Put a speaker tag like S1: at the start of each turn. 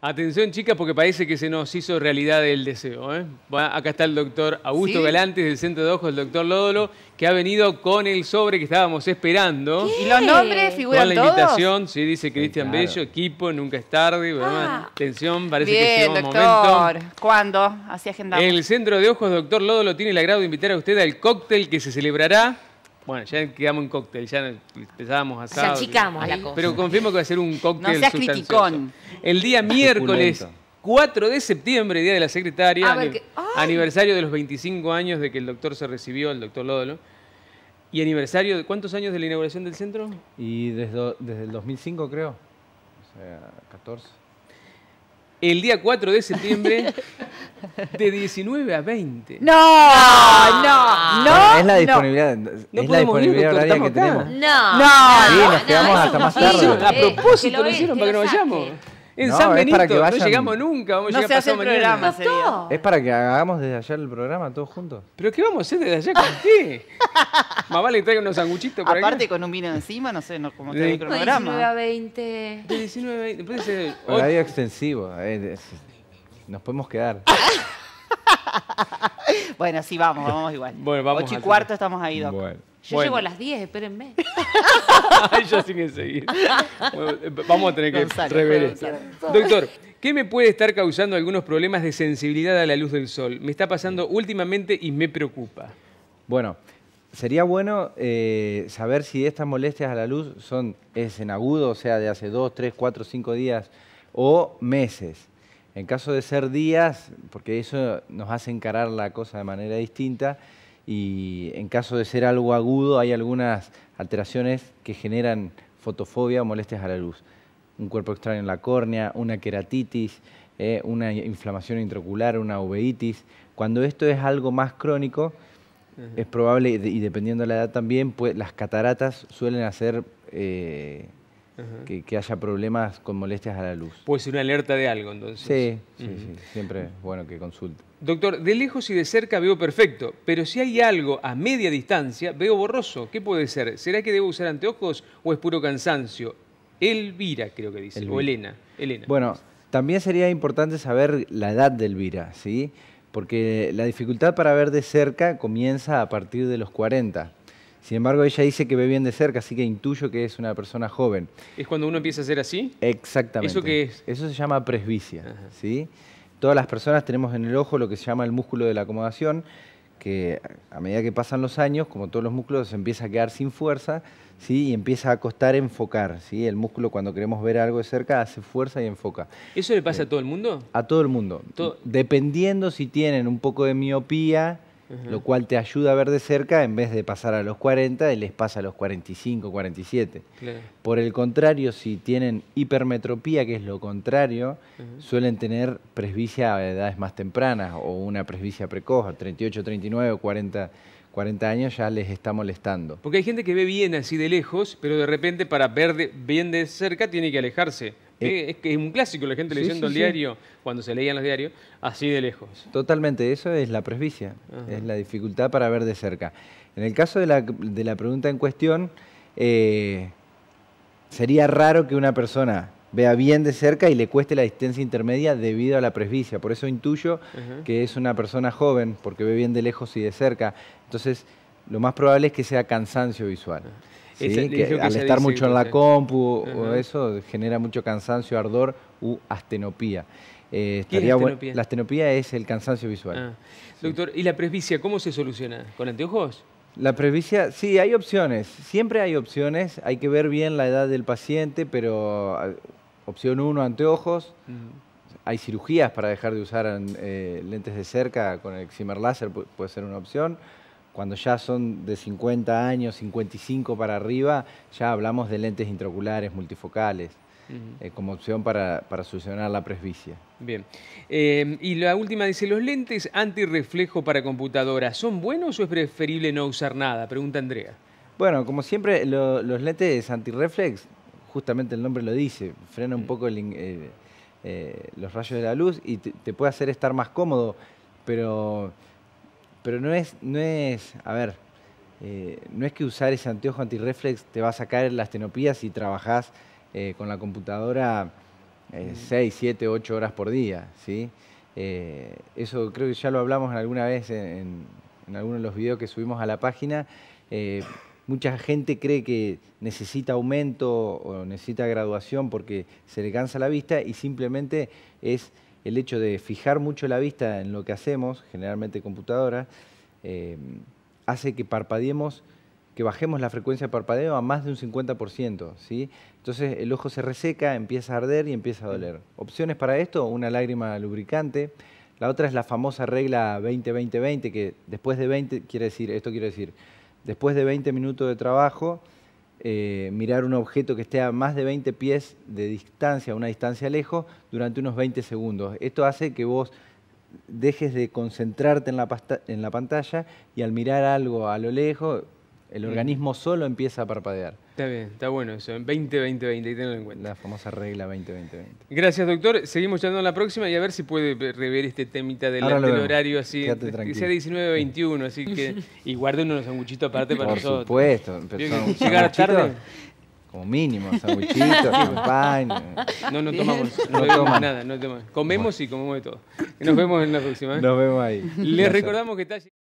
S1: Atención, chicas, porque parece que se nos hizo realidad el deseo. ¿eh? acá está el doctor Augusto Galantes del Centro de Ojos, el doctor Lódolo, que ha venido con el sobre que estábamos esperando. ¿Y los nombres figuran Con la invitación, sí, dice Cristian Bello, equipo, nunca es tarde. Ah. Atención, parece que llegó doctor. momento.
S2: ¿Cuándo? Así agendamos.
S1: El Centro de Ojos, doctor Lódolo, tiene el agrado de invitar a usted al cóctel que se celebrará bueno, ya quedamos en cóctel, ya empezábamos hacer. Se achicamos pero, la cosa. Pero confirmo que va a ser un cóctel No criticón. El día este miércoles 4 de septiembre, Día de la Secretaria, aniversario de los 25 años de que el doctor se recibió, el doctor Lódolo. ¿Y aniversario de cuántos años de la inauguración del centro? Y desde, desde el 2005 creo, o sea, 14. El día 4 de septiembre De 19 a 20. Ah. No, no, no. es la disponibilidad,
S2: no. es no la disponibilidad horaria que acá. tenemos. No, no, sí, nos quedamos hasta más tarde. A
S1: propósito, lo hicieron para que nos vayamos. En San Benito, no llegamos nunca, vamos a llegar pasado mañana. Programa,
S2: es para que hagamos desde allá el programa todos juntos.
S1: ¿Pero qué vamos a hacer desde allá con qué?
S2: Mamá vale que unos sanguchitos para Aparte con un vino encima, no sé, no, como está el programa. De 19 a
S1: 20. De 19 a 20. Puede ser... Horario
S2: extensivo. Eh, nos podemos quedar.
S1: bueno, sí, vamos, vamos igual. Ocho y cuarto estamos ahí, Doc. Yo llevo llego a las 10, espérenme. Ay, yo sin seguir. Eh, vamos a tener que rever esto. Doctor, ¿qué me puede estar causando algunos problemas de sensibilidad a la luz del sol? Me está pasando últimamente y me preocupa.
S2: Bueno, sería bueno eh, saber si estas molestias a la luz son es en agudo, o sea, de hace 2, 3, 4, 5 días o meses. En caso de ser días, porque eso nos hace encarar la cosa de manera distinta, y en caso de ser algo agudo, hay algunas alteraciones que generan fotofobia o molestias a la luz. Un cuerpo extraño en la córnea, una queratitis, eh, una inflamación intraocular, una uveitis. Cuando esto es algo más crónico, es probable, y dependiendo de la edad también, pues las cataratas suelen hacer eh, que, haya problemas con molestias a la luz.
S1: Puede ser una alerta de algo, entonces. Sí, siempre bueno que consulte. Doctor, de lejos y de cerca veo perfecto, pero si hay algo a media distancia, veo borroso. ¿Qué puede ser? ¿Será que debo usar anteojos o es puro cansancio? Elvira, creo que dice, o Elena. Elena. Bueno,
S2: también sería importante saber la edad de Elvira, ¿sí? Porque la dificultad para ver de cerca comienza a partir de los 40. Sin embargo, ella dice que ve bien de cerca, así que intuyo que es una persona joven.
S1: ¿Es cuando uno empieza a ser así?
S2: Exactamente. ¿Eso qué es? Eso se llama presbicia. ¿sí? Todas las personas tenemos en el ojo lo que se llama el músculo de la acomodación, que a medida que pasan los años, como todos los músculos, se empieza a quedar sin fuerza ¿sí? y empieza a costar enfocar. ¿sí? El músculo cuando queremos ver algo de cerca hace fuerza y enfoca.
S1: ¿Eso le pasa eh, a todo el mundo?
S2: A todo el mundo. Dependiendo si tienen un poco de miopía, lo cual te ayuda a ver de cerca en vez de pasar a los 40 les pasa a los 45, 47. Por el contrario, si tienen hipermetropía, que es lo contrario, suelen tener presbicia a edades más tempranas o una presbicia precoz, 38, 39, 40. 40 años ya les está molestando.
S1: Porque hay gente que ve bien así de lejos, pero de repente para ver bien de cerca tiene que alejarse. Eh, es que es un clásico la gente leyendo el diario, cuando se leían los diarios, así de lejos.
S2: Totalmente, eso es la presbicia, es la dificultad para ver de cerca. En el caso de la, pregunta en cuestión, eh, sería raro que una persona vea bien de cerca y le cueste la distancia intermedia debido a la presbicia. Por eso intuyo que es una persona joven, porque ve bien de lejos y de cerca. Entonces, lo más probable es que sea cansancio visual. ¿sí? que, al estar mucho en la compu o eso genera mucho cansancio, ardor u astenopía. Eh, la astenopía es el cansancio visual.
S1: Ah. Doctor, ¿y la presbicia cómo se soluciona? ¿Con anteojos?
S2: La presbicia, sí, hay opciones. Siempre hay opciones. Hay que ver bien la edad del paciente, pero eh, opción uno, anteojos. Hay cirugías para dejar de usar eh, lentes de cerca con el láser, puede ser una opción cuando ya son de 50 años, 55 para arriba, ya hablamos de lentes intraoculares multifocales. Eh, como opción para, solucionar la presbicia.
S1: Bien. Em, y la última dice, ¿los lentes antirreflejo para computadora son buenos o es preferible no usar nada? Pregunta Andrea. Bueno,
S2: como siempre, los lentes antirreflex, justamente el nombre lo dice, frena un mm. poco eh, eh, los rayos de la luz y te puede hacer estar más cómodo, pero pero no es, no es, a ver, eh, no es que usar ese anteojo antirreflex te va a sacar las tenopías si trabajás eh, con la computadora 6, 7, 8 horas por día, ¿sí? Eh, eso creo que ya lo hablamos alguna vez en, en, alguno de los videos que subimos a la página. Mucha gente cree que necesita aumento o necesita graduación porque se le cansa la vista y simplemente es el hecho de fijar mucho la vista en lo que hacemos, generalmente computadora, eh, hace que parpadeemos, que bajemos la frecuencia de parpadeo a más de un 50%. ¿sí? Entonces el ojo se reseca, empieza a arder y empieza a doler. Opciones para esto, una lágrima lubricante. La otra es la famosa regla 20-20-20, que después de 20 quiere decir, esto quiere decir, después de 20 minutos de trabajo, eh, mirar un objeto que esté a más de 20 pies de distancia, una distancia lejos, durante unos 20 segundos. Esto hace que vos dejes de concentrarte en la pantalla y al mirar algo a lo lejos el organismo solo
S1: empieza a parpadear. Está bien, está bueno eso. En 20 20 y tenlo en cuenta. La famosa regla 20-20-20. Gracias, doctor. Seguimos charlando en la próxima y a ver si puede rever este temita del, del horario así. Que sea 19-21, así que. Y guarden unos sanguchitos aparte para nosotros. Por supuesto. Llegar tarde.
S2: Como mínimo, sandwichitos, pan... No, no tomamos, no, tomamos nada, no tomamos. Comemos y comemos de
S1: todo. Nos vemos en la próxima. ¿eh? Nos vemos ahí. Les recordamos que está.